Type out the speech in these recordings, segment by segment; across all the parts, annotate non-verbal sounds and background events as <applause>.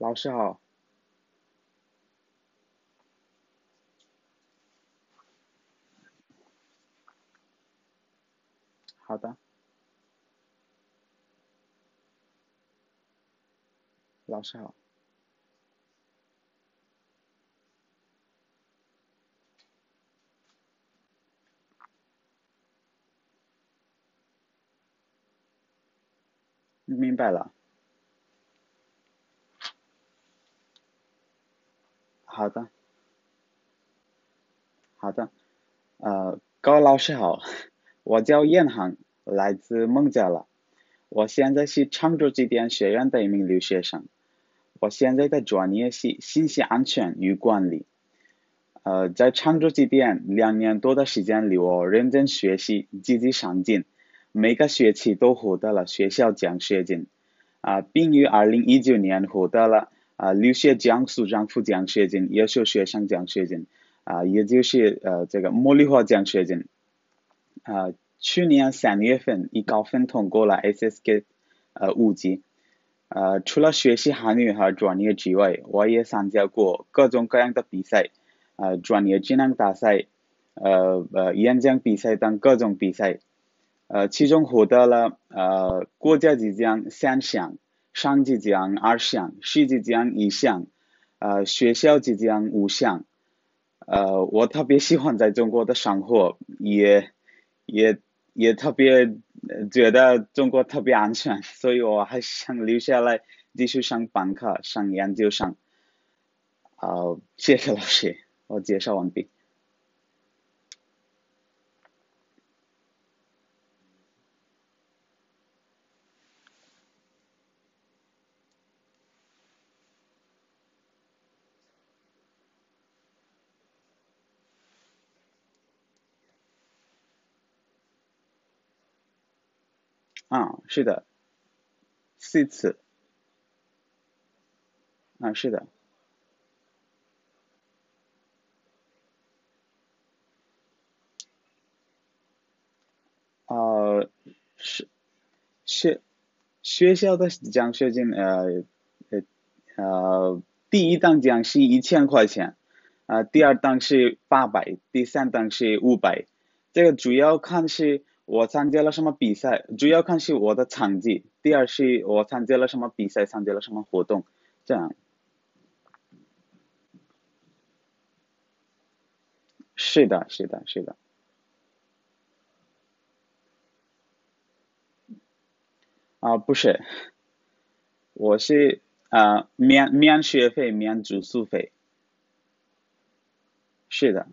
老师好。好的。老师好。明白了。好的，好的，呃，高老师好，我叫燕航，来自孟加拉，我现在是常州机电学院的一名留学生，我现在的专业是信息安全与管理，呃，在常州机电两年多的时间里，我认真学习，积极上进，每个学期都获得了学校奖学金，啊，并于二零一九年获得了。啊，留学奖苏金、副奖学金、优秀学生奖学金，啊，也就是呃这个茉莉花奖学金，啊，去年三月份，一高分通过了 s s k 呃五级，呃，除了学习汉语和专业之外，我也参加过各种各样的比赛，啊，专业技能大赛，呃呃演讲比赛等各种比赛，呃，其中获得了呃国家级奖三项。上即讲二项，下级讲一项，呃，学校即讲五项，呃，我特别喜欢在中国的生活，也也也特别觉得中国特别安全，<laughs> 所以我还想留下来继续上本科、上研究生。好，谢谢老师，我介绍完毕。啊，是的，四次。啊，是的。啊，是，学，学校的奖学金，呃，呃，第一档奖是一千块钱，啊，第二档是八百，第三档是五百，这个主要看是。我参加了什么比赛？主要看是我的成绩，第二是我参加了什么比赛，参加了什么活动，这样。是的，是的，是的。啊，不是，我是呃免免学费、免住宿费，是的。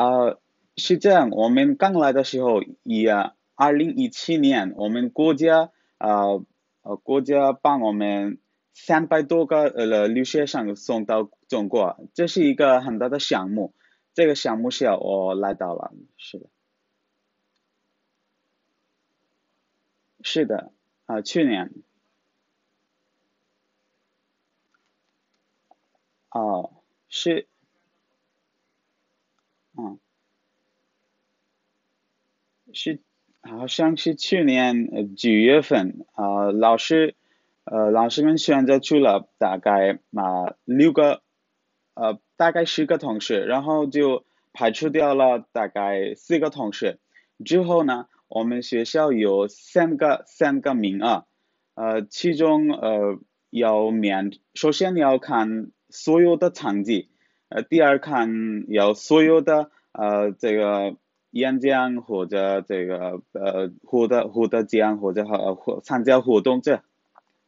啊，是这样。我们刚来的时候，也二零一七年，我们国家啊，国家把我们三百多个呃留学生送到中国，这是一个很大的项目。这个项目是要我来到了，是的，是的，啊，去年，啊，是。嗯，是，好像是去年几月份啊？老师，呃，老师们选择去了大概嘛六个，呃，大概十个同学，然后就排除掉了大概四个同学。之后呢，我们学校有三个三个名额，呃，其中呃要面，首先要看所有的成绩。呃，第二看要所有的呃这个演讲或者这个呃获得获得奖或者或参加活动这，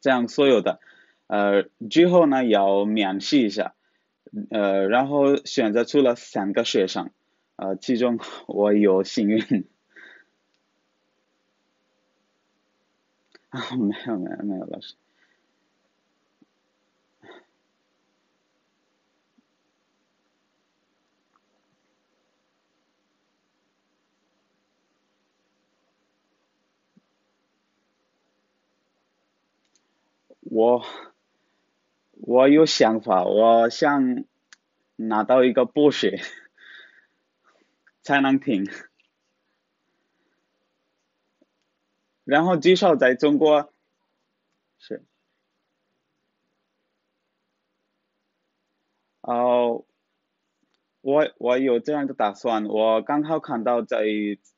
这样所有的，呃最后呢要面试一下，呃然后选择出了三个学生，呃其中我有幸运，啊没有没有没有老师。我我有想法，我想拿到一个博士才能停。然后至少在中国是哦，我我有这样的打算。我刚好看到在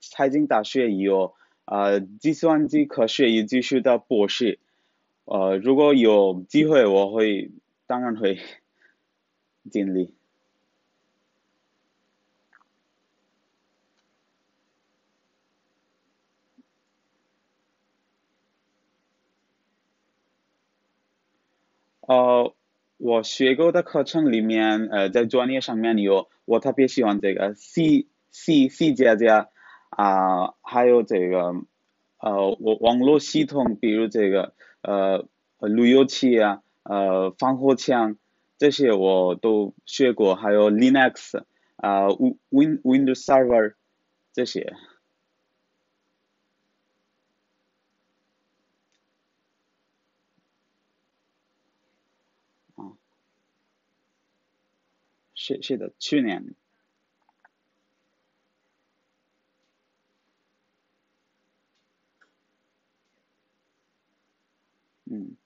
财经大学有啊计算机科学与技术的博士。呃，如果有机会，我会当然会 <laughs> 尽力。呃，我学过的课程里面，呃，在专业上面有我特别喜欢这个 C C C 加加啊，还有这个呃，网网络系统，比如这个。呃，路由器啊，呃，防火墙这些我都学过，还有 Linux 啊，Win Windows Server 这些。啊，是是的，去年。嗯，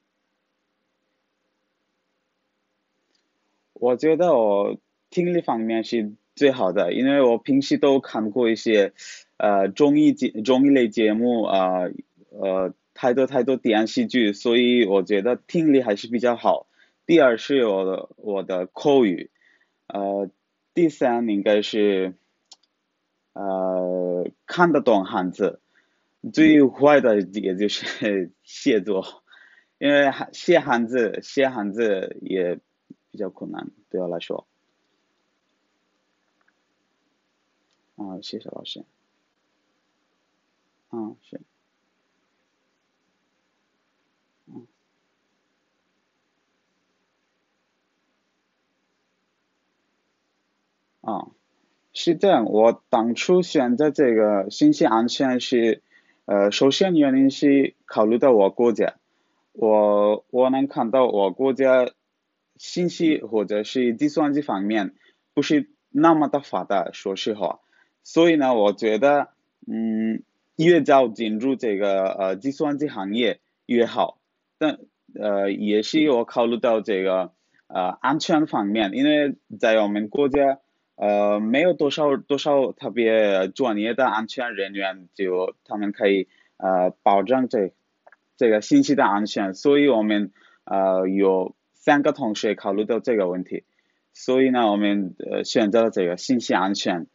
我觉得我听力方面是最好的，因为我平时都看过一些呃综艺节综艺类节目啊，呃太多太多电视剧，所以我觉得听力还是比较好。第二是我的我的口语，呃第三应该是呃看得懂汉字，最坏的也就是写作。因为写汉字，写汉字也比较困难，对我来说。啊，谢谢老师。啊，是。嗯。啊，是这样。我当初选择这个信息安全是，呃，首先原因是考虑到我国家。我我能看到，我国家信息或者是计算机方面不是那么的发达，说实话。所以呢，我觉得，嗯，越早进入这个呃计算机行业越好。但呃，也是我考虑到这个呃安全方面，因为在我们国家呃没有多少多少特别专业的安全人员，就他们可以呃保证这。这个信息的安全，所以我们呃有三个同学考虑到这个问题，所以呢我们呃选择了这个信息安全。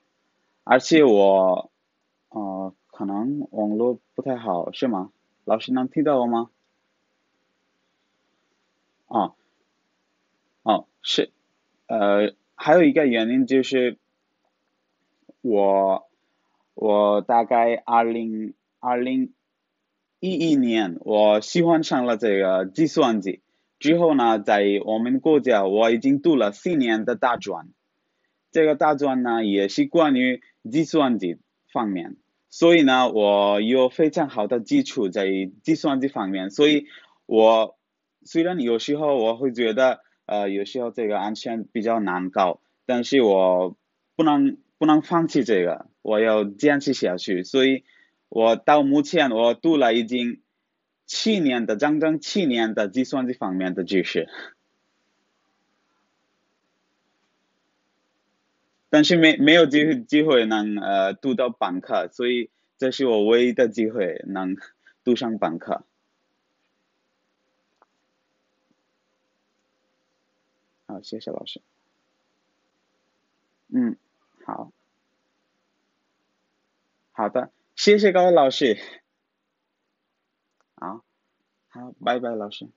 而且我，呃，可能网络不太好，是吗？老师能听到我吗？啊，哦，是，呃，还有一个原因就是，我，我大概二零二零。一一年，我喜欢上了这个计算机。之后呢，在我们国家，我已经读了四年的大专。这个大专呢，也是关于计算机方面。所以呢，我有非常好的基础在计算机方面。所以，我虽然有时候我会觉得，呃，有时候这个安全比较难搞，但是我不能不能放弃这个，我要坚持下去。所以。我到目前，我读了已经七年的，整整七年的计算机方面的知识，但是没没有机会机会能呃读到本科，所以这是我唯一的机会能读上本科。好，谢谢老师。嗯，好，好的。谢谢各位老师，好，好，拜拜老师。